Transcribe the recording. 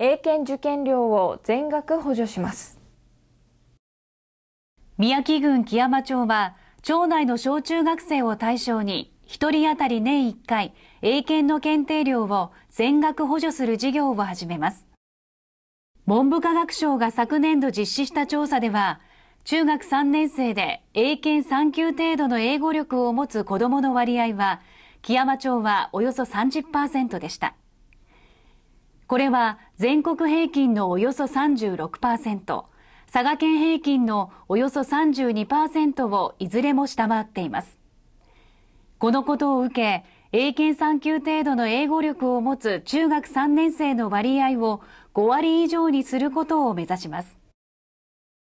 英検受験料を全額補助します宮城郡木山町は町内の小中学生を対象に1人当たり年1回英検の検定料を全額補助する事業を始めます文部科学省が昨年度実施した調査では中学3年生で英検3級程度の英語力を持つ子どもの割合は木山町はおよそ30%でした。これは全国平均のおよそ36%、佐賀県平均のおよそ32%をいずれも下回っています。このことを受け、英検3級程度の英語力を持つ中学3年生の割合を5割以上にすることを目指します。